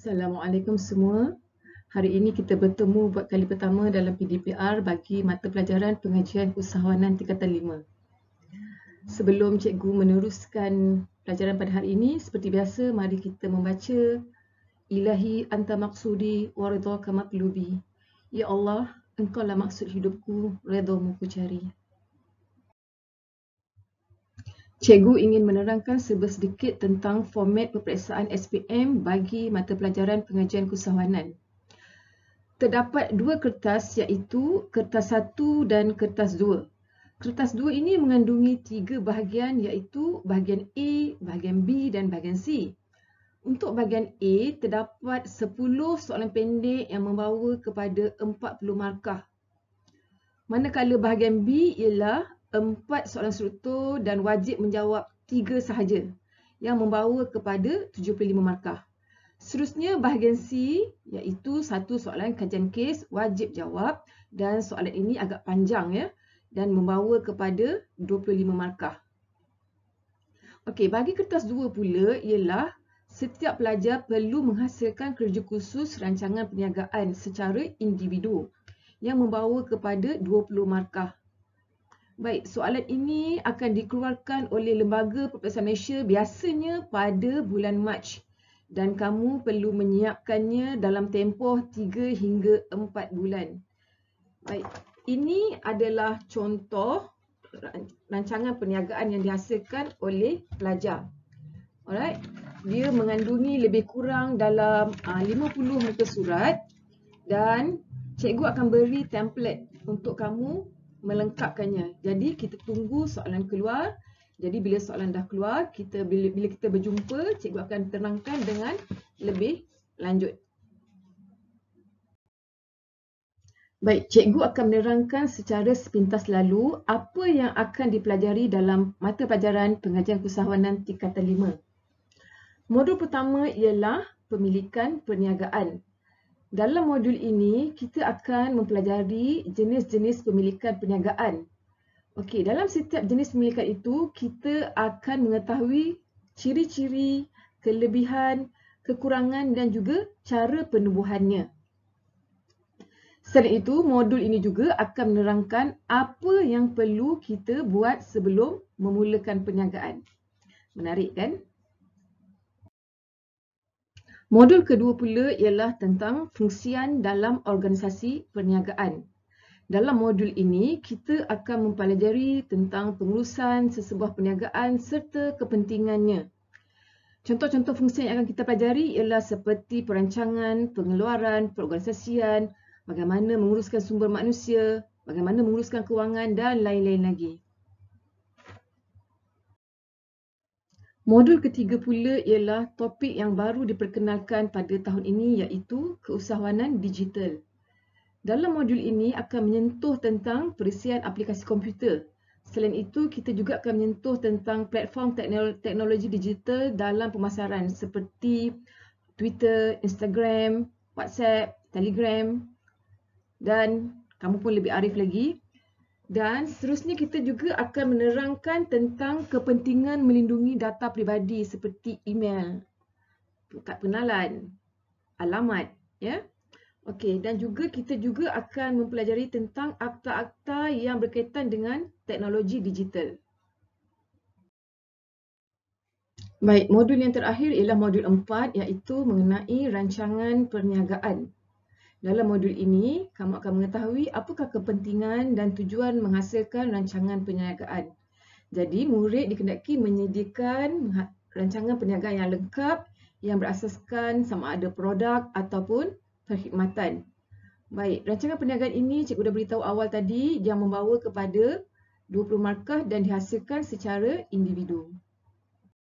Assalamualaikum semua. Hari ini kita bertemu buat kali pertama dalam PDPR bagi mata pelajaran pengajian usahawanan tingkatan 5. Sebelum cikgu meneruskan pelajaran pada hari ini, seperti biasa mari kita membaca Ilahi anta maqsudi wa ridha kama Ya Allah, engkau lah maksud hidupku, redha mu cari. Cikgu ingin menerangkan serba sedikit tentang format peperiksaan SPM bagi mata pelajaran pengajian keusahawanan. Terdapat dua kertas iaitu kertas satu dan kertas dua. Kertas dua ini mengandungi tiga bahagian iaitu bahagian A, bahagian B dan bahagian C. Untuk bahagian A, terdapat 10 soalan pendek yang membawa kepada 40 markah. Manakala bahagian B ialah empat soalan struktur dan wajib menjawab tiga sahaja yang membawa kepada 75 markah. Seterusnya bahagian C iaitu satu soalan kajian kes wajib jawab dan soalan ini agak panjang ya dan membawa kepada 25 markah. Okey, bagi kertas 2 pula ialah setiap pelajar perlu menghasilkan kerja khusus rancangan perniagaan secara individu yang membawa kepada 20 markah. Baik, soalan ini akan dikeluarkan oleh Lembaga Perpisahan Malaysia biasanya pada bulan Mac dan kamu perlu menyiapkannya dalam tempoh 3 hingga 4 bulan. Baik, ini adalah contoh rancangan perniagaan yang dihasilkan oleh pelajar. Alright, dia mengandungi lebih kurang dalam 50 ah, muka surat dan cikgu akan beri template untuk kamu melengkapkannya. Jadi kita tunggu soalan keluar. Jadi bila soalan dah keluar, kita bila, bila kita berjumpa, cikgu akan terangkan dengan lebih lanjut. Baik, cikgu akan menerangkan secara sepintas lalu apa yang akan dipelajari dalam mata pelajaran pengajian keusahawanan tingkatan 5. Modul pertama ialah pemilikan perniagaan dalam modul ini, kita akan mempelajari jenis-jenis pemilikan perniagaan. Okey, dalam setiap jenis pemilikan itu, kita akan mengetahui ciri-ciri, kelebihan, kekurangan dan juga cara penubuhannya. Selain itu, modul ini juga akan menerangkan apa yang perlu kita buat sebelum memulakan perniagaan. Menarik kan? Modul kedua pula ialah tentang fungsian dalam organisasi perniagaan. Dalam modul ini, kita akan mempelajari tentang pengurusan sesebuah perniagaan serta kepentingannya. Contoh-contoh fungsi yang akan kita pelajari ialah seperti perancangan, pengeluaran, perorganisasian, bagaimana menguruskan sumber manusia, bagaimana menguruskan kewangan dan lain-lain lagi. Modul ketiga pula ialah topik yang baru diperkenalkan pada tahun ini iaitu keusahawanan digital. Dalam modul ini akan menyentuh tentang perisian aplikasi komputer. Selain itu, kita juga akan menyentuh tentang platform teknologi digital dalam pemasaran seperti Twitter, Instagram, WhatsApp, Telegram dan kamu pun lebih arif lagi dan seterusnya kita juga akan menerangkan tentang kepentingan melindungi data peribadi seperti email, kad pengenalan, alamat, ya. okay. dan juga kita juga akan mempelajari tentang akta-akta yang berkaitan dengan teknologi digital. Baik, modul yang terakhir ialah modul empat, iaitu mengenai rancangan perniagaan. Dalam modul ini, kamu akan mengetahui apakah kepentingan dan tujuan menghasilkan rancangan perniagaan. Jadi, murid dikendaki menyediakan rancangan perniagaan yang lengkap yang berasaskan sama ada produk ataupun perkhidmatan. Baik, rancangan perniagaan ini cikgu dah beritahu awal tadi yang membawa kepada 20 markah dan dihasilkan secara individu.